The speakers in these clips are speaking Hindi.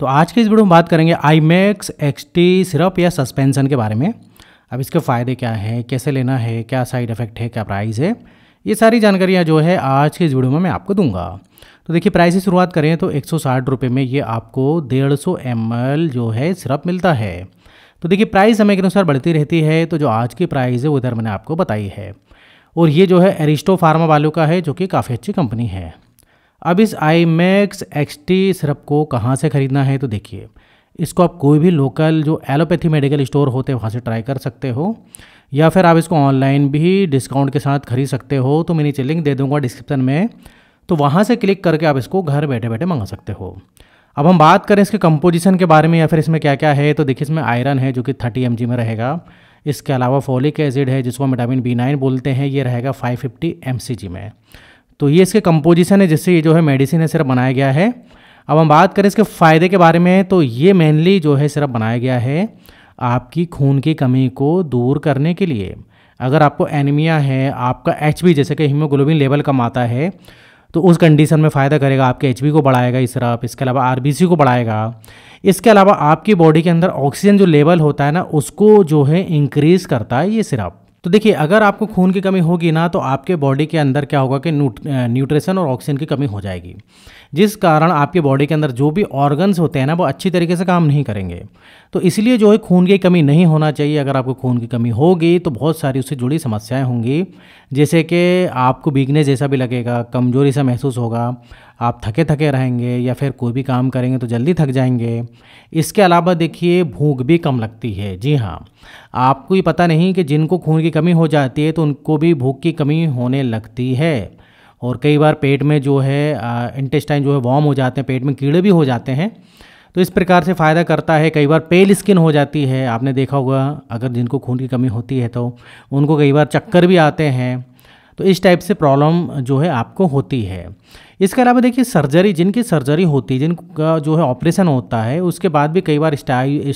तो आज के इस वीडियो में बात करेंगे I max X T syrup या सस्पेंसन के बारे में अब इसके फ़ायदे क्या हैं कैसे लेना है क्या साइड इफ़ेक्ट है क्या प्राइस है ये सारी जानकारियाँ जो है आज के इस वीडियो में मैं आपको दूंगा तो देखिए प्राइस की शुरुआत करें तो एक सौ में ये आपको डेढ़ सौ जो है सिरप मिलता है तो देखिए प्राइस समय के अनुसार बढ़ती रहती है तो जो आज की प्राइस है वो इधर मैंने आपको बताई है और ये जो है एरिस्टो फार्मा वालों का है जो कि काफ़ी अच्छी कंपनी है अब इस I max X T syrup को कहाँ से ख़रीदना है तो देखिए इसको आप कोई भी लोकल जो एलोपैथी मेडिकल स्टोर होते हैं वहाँ से ट्राई कर सकते हो या फिर आप इसको ऑनलाइन भी डिस्काउंट के साथ खरीद सकते हो तो मैं नीचे लिंक दे दूँगा डिस्क्रिप्शन में तो वहाँ से क्लिक करके आप इसको घर बैठे बैठे मंगा सकते हो अब हम बात करें इसके कंपोजिशन के बारे में या फिर इसमें क्या क्या है तो देखिए इसमें आयरन है जो कि थर्टी एम में रहेगा इसके अलावा फोलिक एसिड है जिसको विटामिन बी नाइन बोलते हैं ये रहेगा फाइव फिफ्टी एम में तो ये इसके कंपोजिशन है जिससे ये जो है मेडिसिन है सिर्फ बनाया गया है अब हम बात करें इसके फ़ायदे के बारे में तो ये मेनली जो है सिर्फ बनाया गया है आपकी खून की कमी को दूर करने के लिए अगर आपको एनीमिया है आपका एच जैसे कि हीमोग्लोबिन लेवल कम आता है तो उस कंडीशन में फ़ायदा करेगा आपके एच को बढ़ाएगा इस सिरप इसके अलावा आर को बढ़ाएगा इसके अलावा आपकी बॉडी के अंदर ऑक्सीजन जो लेवल होता है ना उसको जो है इंक्रीज़ करता है ये सिरप तो देखिए अगर आपको खून की कमी होगी ना तो आपके बॉडी के अंदर क्या होगा कि न्यूट्रिशन और ऑक्सीजन की कमी हो जाएगी जिस कारण आपके बॉडी के अंदर जो भी ऑर्गन्स होते हैं ना वो अच्छी तरीके से काम नहीं करेंगे तो इसलिए जो है खून की कमी नहीं होना चाहिए अगर आपको खून की कमी होगी तो बहुत सारी उससे जुड़ी समस्याएँ होंगी जैसे कि आपको वीकनेस जैसा भी लगेगा कमजोरी सा महसूस होगा आप थके थके रहेंगे या फिर कोई भी काम करेंगे तो जल्दी थक जाएंगे इसके अलावा देखिए भूख भी कम लगती है जी हाँ आपको ये पता नहीं कि जिनको खून की कमी हो जाती है तो उनको भी भूख की कमी होने लगती है और कई बार पेट में जो है इंटेस्टाइन जो है वॉम हो जाते हैं पेट में कीड़े भी हो जाते हैं तो इस प्रकार से फ़ायदा करता है कई बार पेल स्किन हो जाती है आपने देखा होगा अगर जिनको खून की कमी होती है तो उनको कई बार चक्कर भी आते हैं तो इस टाइप से प्रॉब्लम जो है आपको होती है इसके अलावा देखिए सर्जरी जिनकी सर्जरी होती है जिनका जो है ऑपरेशन होता है उसके बाद भी कई बार इस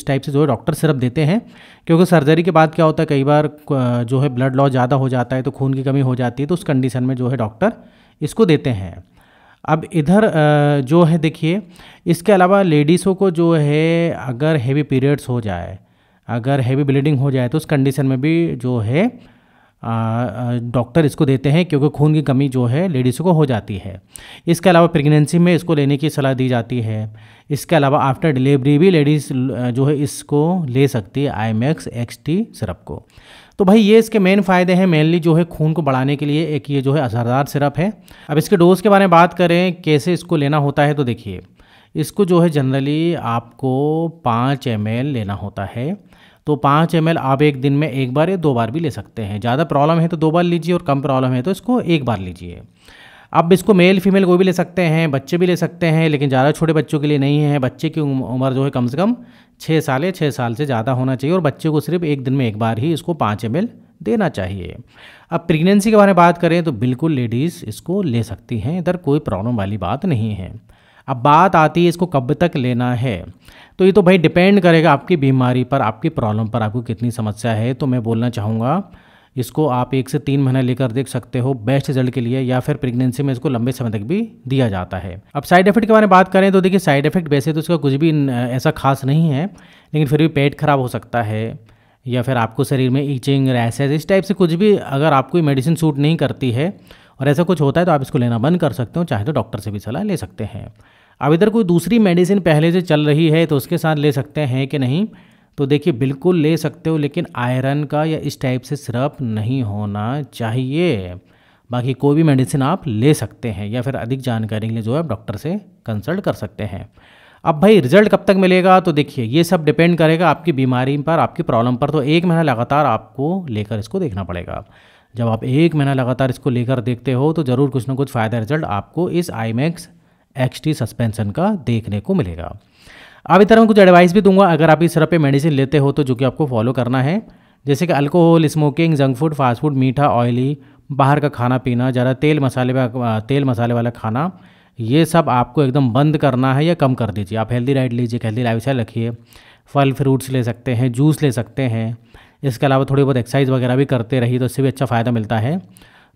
टाइप से जो है डॉक्टर सिर्फ देते हैं क्योंकि सर्जरी के बाद क्या होता है कई बार जो है ब्लड लॉस ज़्यादा हो जाता है तो खून की कमी हो जाती है तो उस कंडीशन में जो है डॉक्टर इसको देते हैं अब इधर जो है देखिए इसके अलावा लेडीज़ों को जो है अगर हैवी पीरियड्स हो जाए अगर हैवी ब्लीडिंग हो जाए तो उस कंडीशन में भी जो है डॉक्टर इसको देते हैं क्योंकि खून की कमी जो है लेडीज़ को हो जाती है इसके अलावा प्रेगनेंसी में इसको लेने की सलाह दी जाती है इसके अलावा आफ्टर डिलीवरी भी लेडीज़ जो है इसको ले सकती है I max X T syrup को तो भाई ये इसके मेन फ़ायदे हैं मेनली जो है खून को बढ़ाने के लिए एक ये जो है असरदार सिरप है अब इसके डोज़ के बारे में बात करें कैसे इसको लेना होता है तो देखिए इसको जो है जनरली आपको पाँच एम लेना होता है तो पाँच एम आप एक दिन में एक बार या दो बार भी ले सकते हैं ज़्यादा प्रॉब्लम है तो दो बार लीजिए और कम प्रॉब्लम है तो इसको एक बार लीजिए अब इसको मेल फीमेल कोई भी ले सकते हैं बच्चे भी ले सकते हैं लेकिन ज़्यादा छोटे बच्चों के लिए नहीं है बच्चे की उम्र जो है कम से कम छः साल या छः साल से ज़्यादा होना चाहिए और बच्चे को सिर्फ एक दिन में एक बार ही इसको पाँच एम देना चाहिए अब प्रेगनेंसी के बारे में बात करें तो बिल्कुल लेडीज़ इसको ले सकती हैं इधर कोई प्रॉब्लम वाली बात नहीं है अब बात आती है इसको कब तक लेना है तो ये तो भाई डिपेंड करेगा आपकी बीमारी पर आपकी प्रॉब्लम पर आपको कितनी समस्या है तो मैं बोलना चाहूँगा इसको आप एक से तीन महीना लेकर देख सकते हो बेस्ट रिजल्ट के लिए या फिर प्रेगनेंसी में इसको लंबे समय तक भी दिया जाता है अब साइड इफेक्ट के बारे में बात करें तो देखिए साइड इफेक्ट वैसे तो इसका कुछ भी ऐसा खास नहीं है लेकिन फिर भी पेट खराब हो सकता है या फिर आपको शरीर में ईचिंग रैसेज इस टाइप से कुछ भी अगर आपको मेडिसिन सूट नहीं करती है और ऐसा कुछ होता है तो आप इसको लेना बंद कर सकते हो चाहे तो डॉक्टर से भी सलाह ले सकते हैं अब इधर कोई दूसरी मेडिसिन पहले से चल रही है तो उसके साथ ले सकते हैं कि नहीं तो देखिए बिल्कुल ले सकते हो लेकिन आयरन का या इस टाइप से सिरप नहीं होना चाहिए बाकी कोई भी मेडिसिन आप ले सकते हैं या फिर अधिक जानकारी के लिए जो है आप डॉक्टर से कंसल्ट कर सकते हैं अब भाई रिजल्ट कब तक मिलेगा तो देखिए ये सब डिपेंड करेगा आपकी बीमारी पर आपकी प्रॉब्लम पर तो एक महीना लगातार आपको लेकर इसको देखना पड़ेगा जब आप एक महीना लगातार इसको लेकर देखते हो तो ज़रूर कुछ ना कुछ फ़ायदा रिजल्ट आपको इस आई एक्सटी टी सस्पेंशन का देखने को मिलेगा अब इधर मैं कुछ एडवाइस भी दूंगा अगर आप इस तरह पे मेडिसिन लेते हो तो जो कि आपको फॉलो करना है जैसे कि alcohol smoking junk food fast food मीठा ऑयली बाहर का खाना पीना ज़्यादा तेल मसाले तेल मसाले वाला खाना ये सब आपको एकदम बंद करना है या कम कर दीजिए आप हेल्दी डाइट लीजिए हेल्दी लाइफ स्टाइल रखिए फल फ्रूट्स ले सकते हैं जूस ले सकते हैं इसके अलावा थोड़ी बहुत एक्सरसाइज वगैरह भी करते रहिए तो इससे भी अच्छा फ़ायदा मिलता है